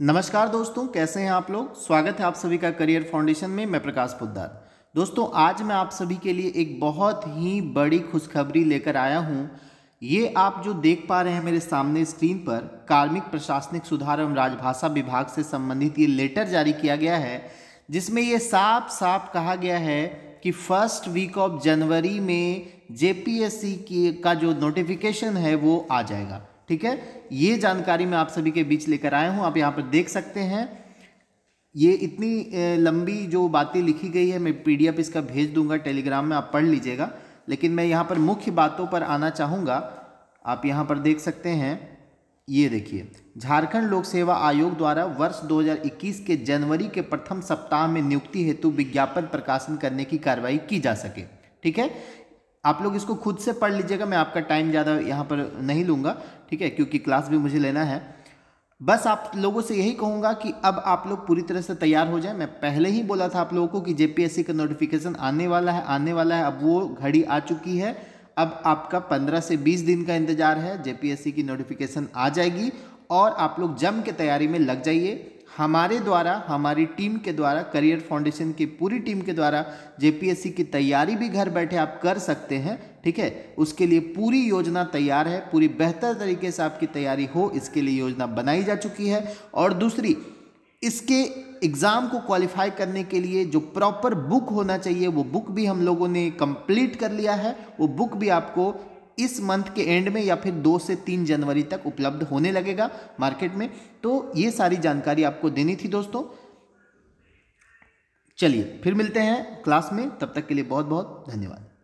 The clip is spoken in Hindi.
नमस्कार दोस्तों कैसे हैं आप लोग स्वागत है आप सभी का करियर फाउंडेशन में मैं प्रकाश पुद्दार दोस्तों आज मैं आप सभी के लिए एक बहुत ही बड़ी खुशखबरी लेकर आया हूं ये आप जो देख पा रहे हैं मेरे सामने स्क्रीन पर कार्मिक प्रशासनिक सुधार एवं राजभाषा विभाग से संबंधित ये लेटर जारी किया गया है जिसमें ये साफ साफ कहा गया है कि फर्स्ट वीक ऑफ जनवरी में जेपीएससी की का जो नोटिफिकेशन है वो आ जाएगा ठीक है ये जानकारी मैं आप सभी के बीच लेकर आया हूँ आप यहाँ पर देख सकते हैं ये इतनी लंबी जो बातें लिखी गई है मैं पीडीएफ इसका भेज दूंगा टेलीग्राम में आप पढ़ लीजिएगा लेकिन मैं यहाँ पर मुख्य बातों पर आना चाहूँगा आप यहाँ पर देख सकते हैं ये देखिए झारखंड लोक सेवा आयोग द्वारा वर्ष 2021 के जनवरी के प्रथम सप्ताह में नियुक्ति हेतु विज्ञापन प्रकाशन करने की कार्रवाई की जा सके ठीक है आप लोग इसको खुद से पढ़ लीजिएगा मैं आपका टाइम ज़्यादा यहाँ पर नहीं लूँगा ठीक है क्योंकि क्लास भी मुझे लेना है बस आप लोगों से यही कहूँगा कि अब आप लोग पूरी तरह से तैयार हो जाए मैं पहले ही बोला था आप लोगों को कि जेपीएससी का नोटिफिकेशन आने वाला है आने वाला है अब वो घड़ी आ चुकी है अब आपका 15 से 20 दिन का इंतज़ार है जेपीएससी की नोटिफिकेशन आ जाएगी और आप लोग जम के तैयारी में लग जाइए हमारे द्वारा हमारी टीम के द्वारा करियर फाउंडेशन की पूरी टीम के द्वारा जेपीएससी की तैयारी भी घर बैठे आप कर सकते हैं ठीक है उसके लिए पूरी योजना तैयार है पूरी बेहतर तरीके से आपकी तैयारी हो इसके लिए योजना बनाई जा चुकी है और दूसरी इसके एग्ज़ाम को क्वालिफाई करने के लिए जो प्रॉपर बुक होना चाहिए वो बुक भी हम लोगों ने कंप्लीट कर लिया है वो बुक भी आपको इस मंथ के एंड में या फिर दो से तीन जनवरी तक उपलब्ध होने लगेगा मार्केट में तो ये सारी जानकारी आपको देनी थी दोस्तों चलिए फिर मिलते हैं क्लास में तब तक के लिए बहुत बहुत धन्यवाद